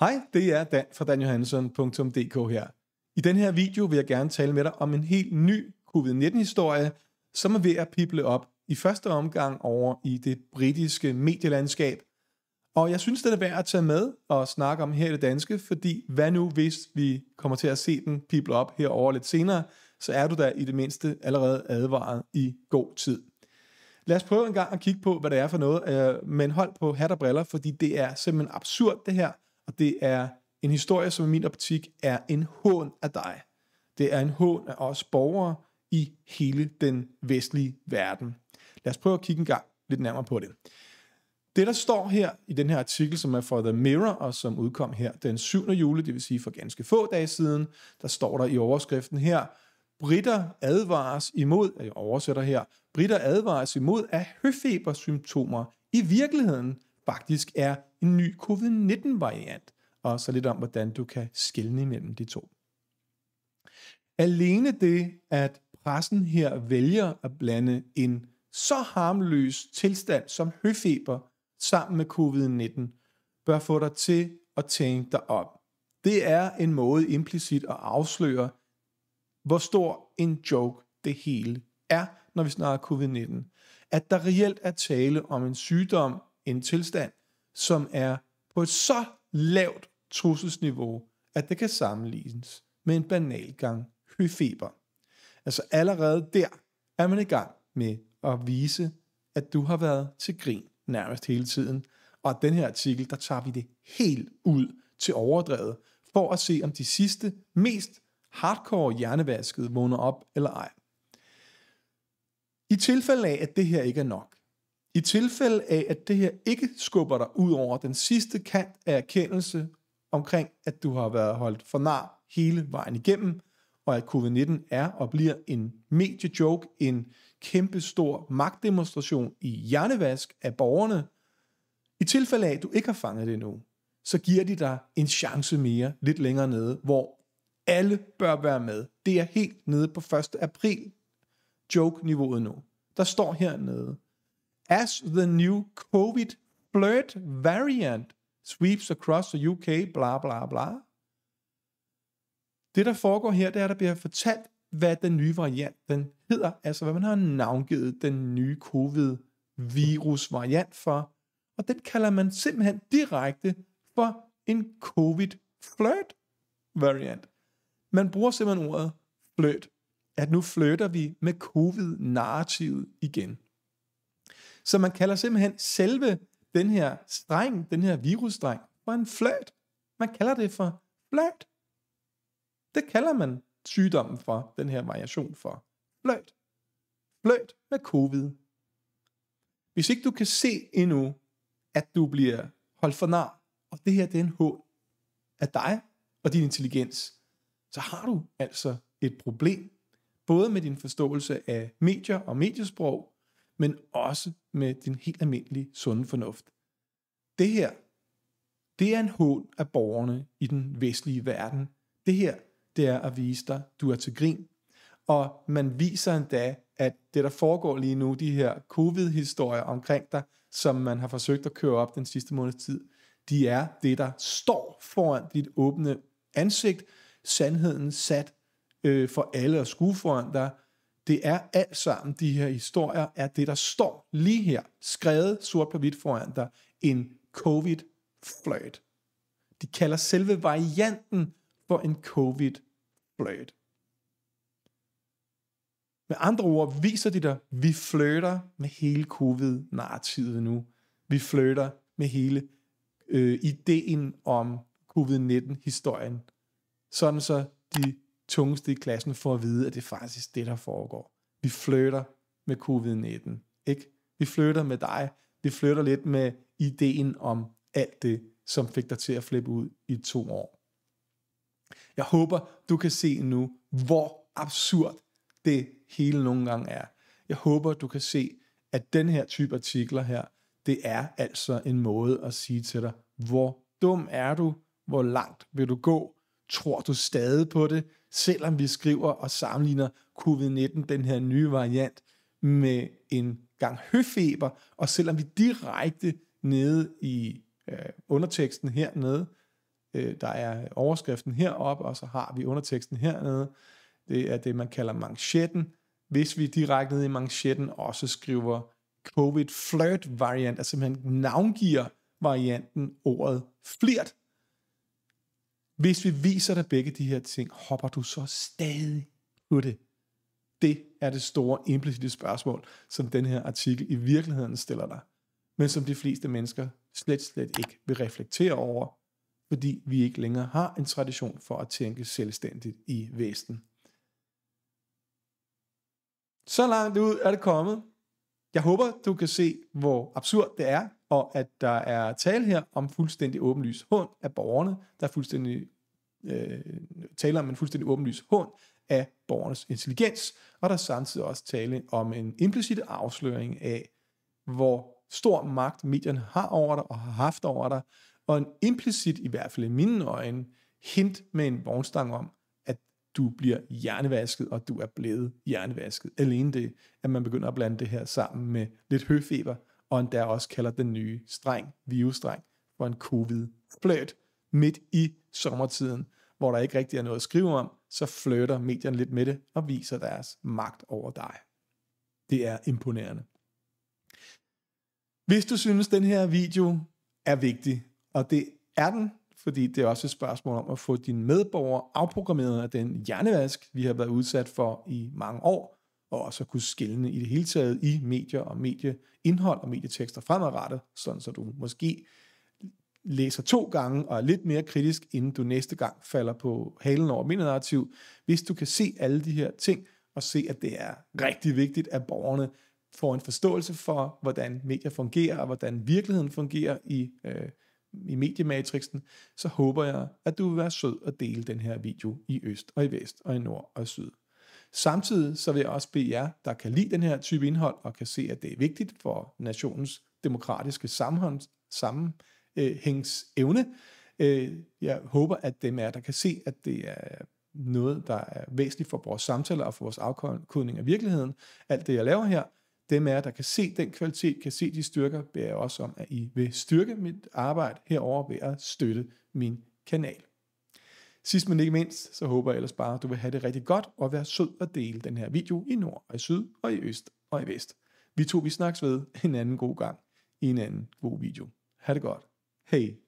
Hej, det er Dan fra danjohansson.dk her. I den her video vil jeg gerne tale med dig om en helt ny covid-19-historie, som er ved at pible op i første omgang over i det britiske medielandskab. Og jeg synes, det er værd at tage med og snakke om her i det danske, fordi hvad nu, hvis vi kommer til at se den pible op herover lidt senere, så er du da i det mindste allerede advaret i god tid. Lad os prøve en gang at kigge på, hvad det er for noget, øh, men hold på hat og briller, fordi det er simpelthen absurd det her – og det er en historie, som i min optik er en hån af dig. Det er en hån af os borgere i hele den vestlige verden. Lad os prøve at kigge en gang lidt nærmere på det. Det, der står her i den her artikel, som er fra The Mirror, og som udkom her den 7. juli, det vil sige for ganske få dage siden, der står der i overskriften her, Britter advares imod, jeg oversætter her, Britter advares imod af høfebersymptomer i virkeligheden faktisk er en ny covid-19-variant, og så lidt om, hvordan du kan skelne imellem de to. Alene det, at pressen her vælger at blande en så harmløs tilstand som høfeber sammen med covid-19, bør få dig til at tænke dig om. Det er en måde implicit at afsløre, hvor stor en joke det hele er, når vi snakker covid-19. At der reelt er tale om en sygdom, en tilstand, som er på et så lavt trusselsniveau, at det kan sammenlignes med en banal gang høfeber. Altså allerede der er man i gang med at vise, at du har været til grin nærmest hele tiden. Og at den her artikel, der tager vi det helt ud til overdrevet, for at se, om de sidste, mest hardcore hjernevaskede vågner op eller ej. I tilfælde af, at det her ikke er nok, i tilfælde af, at det her ikke skubber dig ud over den sidste kant af erkendelse omkring, at du har været holdt for nar hele vejen igennem, og at covid-19 er og bliver en mediejoke, en kæmpe stor magtdemonstration i hjernevask af borgerne, i tilfælde af, at du ikke har fanget det endnu, så giver de dig en chance mere lidt længere nede, hvor alle bør være med. Det er helt nede på 1. april joke-niveauet nu. Der står hernede, as the new COVID blurred variant sweeps across the UK, bla bla bla. Det, der foregår her, det er, at der bliver fortalt, hvad den nye variant den hedder, altså hvad man har navngivet den nye covid-virus-variant for, og den kalder man simpelthen direkte for en covid-flirt-variant. Man bruger simpelthen ordet flirt, at nu flytter vi med covid-narrativet igen. Så man kalder simpelthen selve den her streng, den her virusstreng, for en fløjt. Man kalder det for fløjt. Det kalder man sygdommen for, den her variation for fløjt. Fløjt med covid. Hvis ikke du kan se endnu, at du bliver holdt for nar, og det her det er en hån af dig og din intelligens, så har du altså et problem, både med din forståelse af medier og mediesprog, men også med din helt almindelige sunde fornuft. Det her, det er en hån af borgerne i den vestlige verden. Det her, det er at vise dig, du er til grin. Og man viser endda, at det, der foregår lige nu, de her covid-historier omkring dig, som man har forsøgt at køre op den sidste måneds tid, de er det, der står foran dit åbne ansigt, sandheden sat øh, for alle at skue foran dig, det er alt sammen, de her historier, er det, der står lige her, skrevet sort på hvidt foran dig, en covid fløjt. De kalder selve varianten for en covid fløjt. Med andre ord viser de dig, vi fløjter med hele covid-narrativet nu. Vi fløjter med hele øh, ideen om covid-19-historien. Sådan så de tungeste i klassen får at vide, at det er faktisk det, der foregår. Vi flytter med covid-19, ikke? Vi flytter med dig. Vi flytter lidt med ideen om alt det, som fik dig til at flippe ud i to år. Jeg håber, du kan se nu, hvor absurd det hele nogle gange er. Jeg håber, du kan se, at den her type artikler her, det er altså en måde at sige til dig, hvor dum er du, hvor langt vil du gå, tror du stadig på det, selvom vi skriver og sammenligner covid-19, den her nye variant, med en gang høfeber, og selvom vi direkte nede i øh, underteksten hernede, øh, der er overskriften heroppe, og så har vi underteksten hernede, det er det, man kalder manchetten. Hvis vi direkte nede i manchetten også skriver covid flirt variant, altså man navngiver varianten ordet flirt hvis vi viser dig begge de her ting, hopper du så stadig på det? Det er det store implicite spørgsmål, som den her artikel i virkeligheden stiller dig, men som de fleste mennesker slet, slet ikke vil reflektere over, fordi vi ikke længere har en tradition for at tænke selvstændigt i Vesten. Så langt ud er det kommet. Jeg håber, du kan se, hvor absurd det er, og at der er tale her om fuldstændig åbenlys hån af borgerne, der er fuldstændig øh, taler om en fuldstændig åbenlys hån af borgernes intelligens, og der er samtidig også tale om en implicit afsløring af, hvor stor magt medierne har over dig og har haft over dig, og en implicit, i hvert fald i mine øjne, hint med en vognstang om, du bliver hjernevasket, og du er blevet hjernevasket. Alene det, at man begynder at blande det her sammen med lidt høfeber, og endda også kalder den nye streng, virusstreng, for en covid-fløjt midt i sommertiden, hvor der ikke rigtig er noget at skrive om, så flytter medierne lidt med det og viser deres magt over dig. Det er imponerende. Hvis du synes, den her video er vigtig, og det er den, fordi det er også et spørgsmål om at få dine medborgere afprogrammeret af den hjernevask, vi har været udsat for i mange år, og også at kunne skille i det hele taget i medier og medieindhold og medietekster fremadrettet, sådan så du måske læser to gange og er lidt mere kritisk, inden du næste gang falder på halen over min narrativ, hvis du kan se alle de her ting og se, at det er rigtig vigtigt, at borgerne får en forståelse for, hvordan medier fungerer og hvordan virkeligheden fungerer i øh, i mediematrixen, så håber jeg, at du vil være sød at dele den her video i øst og i vest og i nord og i syd. Samtidig så vil jeg også bede jer, der kan lide den her type indhold og kan se, at det er vigtigt for nationens demokratiske sammenhæng, sammenhængsevne. Øh, jeg håber, at dem er, der kan se, at det er noget, der er væsentligt for vores samtaler og for vores afkodning af virkeligheden. Alt det, jeg laver her, dem er, der kan se den kvalitet, kan se de styrker, beder jeg også om, at I vil styrke mit arbejde herover ved at støtte min kanal. Sidst men ikke mindst, så håber jeg ellers bare, at du vil have det rigtig godt, og være sød at dele den her video i nord og i syd og i øst og i vest. Vi to vi snakkes ved en anden god gang i en anden god video. Ha' det godt. Hej.